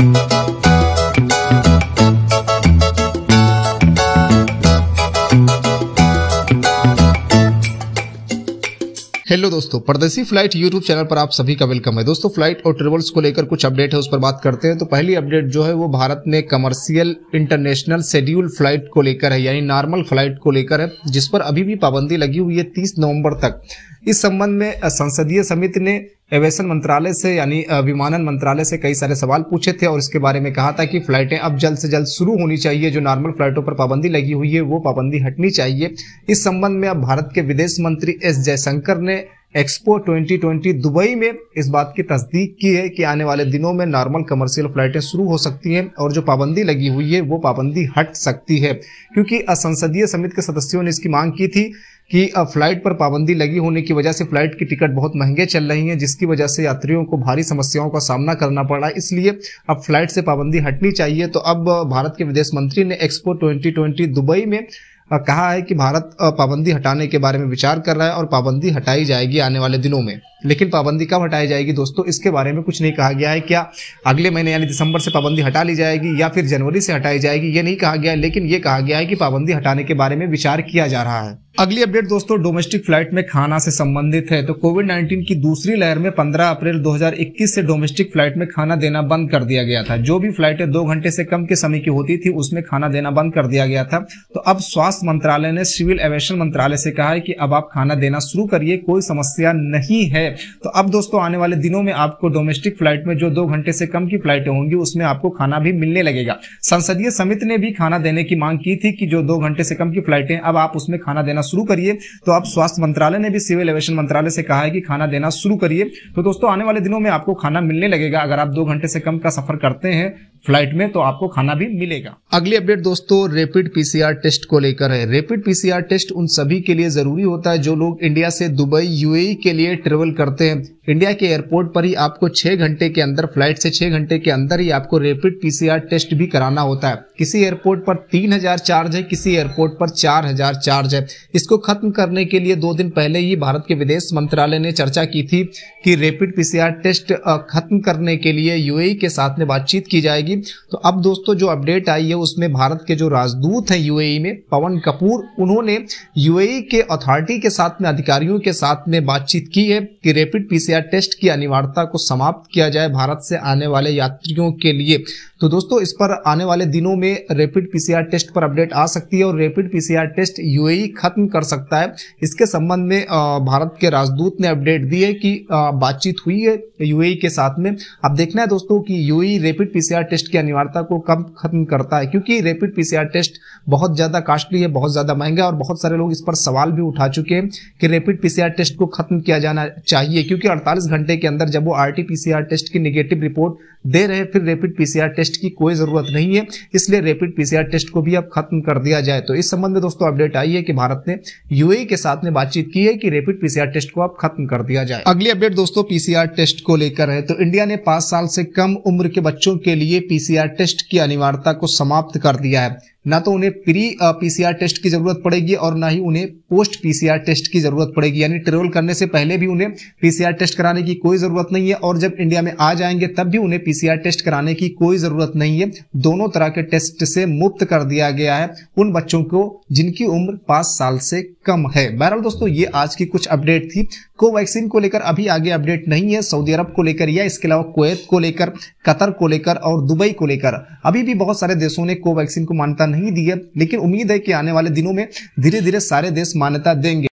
hello दोस्तों परदेसी flight YouTube channel पर आप सभी का वेलकम है दोस्तों फ्लाइट और ट्रेवल्स को लेकर कुछ अपडेट है उस पर बात करते हैं तो पहली अपडेट जो है वो भारत में कमर्शियल इंटरनेशनल शेड्यूल फ्लाइट को लेकर है यानी नॉर्मल फ्लाइट को लेकर है जिस पर अभी भी पाबंदी लगी हुई है तीस नवम्बर तक इस संबंध में संसदीय समिति ने एविएशन मंत्रालय से यानी विमानन मंत्रालय से कई सारे सवाल पूछे थे और इसके बारे में कहा था कि फ्लाइटें अब जल्द से जल्द शुरू होनी चाहिए जो नॉर्मल फ्लाइटों पर पाबंदी लगी हुई है वो पाबंदी हटनी चाहिए इस संबंध में अब भारत के विदेश मंत्री एस जयशंकर ने एक्सपो 2020 दुबई में इस बात की तस्दीक की है कि आने वाले दिनों में नॉर्मल कमर्शियल फ्लाइटें शुरू हो सकती हैं और जो पाबंदी लगी हुई है वो पाबंदी हट सकती है क्योंकि असंसदीय समिति के सदस्यों ने इसकी मांग की थी कि फ्लाइट पर पाबंदी लगी होने की वजह से फ्लाइट की टिकट बहुत महंगे चल रही हैं जिसकी वजह से यात्रियों को भारी समस्याओं का सामना करना पड़ रहा है इसलिए अब फ्लाइट से पाबंदी हटनी चाहिए तो अब भारत के विदेश मंत्री ने एक्सपो 2020 दुबई में कहा है कि भारत पाबंदी हटाने के बारे में विचार कर रहा है और पाबंदी हटाई जाएगी आने वाले दिनों में लेकिन पाबंदी कब हटाई जाएगी दोस्तों इसके बारे में कुछ नहीं कहा गया है क्या अगले महीने यानी दिसंबर से पाबंदी हटा ली जाएगी या फिर जनवरी से हटाई जाएगी ये नहीं कहा गया है लेकिन ये कहा गया है कि पाबंदी हटाने के बारे में विचार किया जा रहा है अगली अपडेट दोस्तों डोमेस्टिक फ्लाइट में खाना से संबंधित है तो कोविड 19 की दूसरी लहर में 15 अप्रैल 2021 से डोमेस्टिक फ्लाइट में खाना देना बंद कर दिया गया था जो भी फ्लाइटें दो घंटे से कम के समय की होती थी उसमें खाना देना बंद कर दिया गया था तो अब स्वास्थ्य मंत्रालय ने सिविल एवेशन मंत्रालय से कहा है कि अब आप खाना देना शुरू करिए कोई समस्या नहीं है है तो अब दोस्तों आने वाले दिनों में आपको डोमेस्टिक फ्लाइट में जो दो घंटे से कम की फ्लाइटें होंगी उसमें आपको खाना भी मिलने लगेगा संसदीय समिति ने भी खाना देने की मांग की थी कि जो दो घंटे से कम की फ्लाइटें अब आप उसमें खाना देना शुरू करिए तो अब स्वास्थ्य मंत्रालय ने भी सिविल एवेशन मंत्रालय से कहा है कि खाना देना शुरू करिए तो दोस्तों आने वाले दिनों में आपको खाना मिलने लगेगा अगर आप दो घंटे से कम का सफर करते हैं फ्लाइट में तो आपको खाना भी मिलेगा अगली अपडेट दोस्तों रेपिड पीसीआर टेस्ट को लेकर है रेपिड पीसीआर टेस्ट उन सभी के लिए जरूरी होता है जो लोग इंडिया से दुबई यूएई e के लिए ट्रेवल करते हैं इंडिया के एयरपोर्ट पर ही आपको छह घंटे के अंदर फ्लाइट से छह घंटे के अंदर ही आपको रेपिड पीसीआर टेस्ट भी कराना होता है किसी एयरपोर्ट पर तीन हजार चार्ज है किसी एयरपोर्ट पर चार हजार चार्ज है इसको खत्म करने के लिए दो दिन पहले ही भारत के विदेश मंत्रालय ने चर्चा की थी कि रेपिड पीसीआर टेस्ट खत्म करने के लिए यूएई e के साथ में बातचीत की जाएगी तो अब दोस्तों जो अपडेट आई है उसमें भारत के जो राजदूत हैं यूएई e में पवन कपूर उन्होंने यूएई e के अथॉरिटी के साथ में अधिकारियों के साथ में बातचीत की है कि रेपिड पीसीआर या टेस्ट की अनिवार्यता को समाप्त किया जाए भारत से आने वाले यात्रियों के लिए तो दोस्तों इस पर आने वाले दिनों में रैपिड पीसीआर टेस्ट पर अपडेट आ सकती है और रैपिड पीसीआर टेस्ट यूएई खत्म कर सकता है इसके संबंध में भारत के राजदूत ने अपडेट दी है कि बातचीत हुई है यूएई e के साथ में अब देखना है दोस्तों कि यूएई रैपिड पीसीआर टेस्ट की अनिवार्यता को कब खत्म करता है क्योंकि रैपिड पीसीआर टेस्ट बहुत ज्यादा कास्टली है बहुत ज्यादा महंगा और बहुत सारे लोग इस पर सवाल भी उठा चुके हैं कि रैपिड पीसीआर टेस्ट को खत्म किया जाना चाहिए क्योंकि 48 घंटे के अंदर जब वो आरटीपीसीआर टेस्ट की निगेटिव रिपोर्ट दे रहे फिर रैपिड पीसीआर टेस्ट की कोई ज़रूरत नहीं है इसलिए रैपिड पीसीआर टेस्ट को भी अब खत्म कर दिया जाए तो इस संबंध में दोस्तों अपडेट आई है कि भारत ने यूएई e के साथ में बातचीत की है कि रैपिड पीसीआर टेस्ट को अब खत्म कर दिया जाए अगली अपडेट दोस्तों पीसीआर टेस्ट को लेकर है तो इंडिया ने पांच साल से कम उम्र के बच्चों के लिए पीसीआर टेस्ट की अनिवार्यता को समाप्त कर दिया है ना तो उन्हें प्री पीसीआर टेस्ट की जरूरत पड़ेगी और ना ही उन्हें पोस्ट पीसीआर टेस्ट की जरूरत पड़ेगी यानी ट्रेवल करने से पहले भी उन्हें पीसीआर टेस्ट कराने की कोई जरूरत नहीं है और जब इंडिया में आ जाएंगे तब भी उन्हें पीसीआर टेस्ट कराने की कोई जरूरत नहीं है दोनों तरह के टेस्ट से मुक्त कर दिया गया है उन बच्चों को जिनकी उम्र पांच साल से कम है बहरहाल दोस्तों ये आज की कुछ अपडेट थी कोवैक्सीन को लेकर अभी आगे अपडेट नहीं है सऊदी अरब को लेकर या इसके अलावा कुवैत को लेकर कतर को लेकर और दुबई को लेकर अभी भी बहुत सारे देशों ने कोवैक्सीन को मानता नहीं नहीं दी है लेकिन उम्मीद है कि आने वाले दिनों में धीरे धीरे सारे देश मान्यता देंगे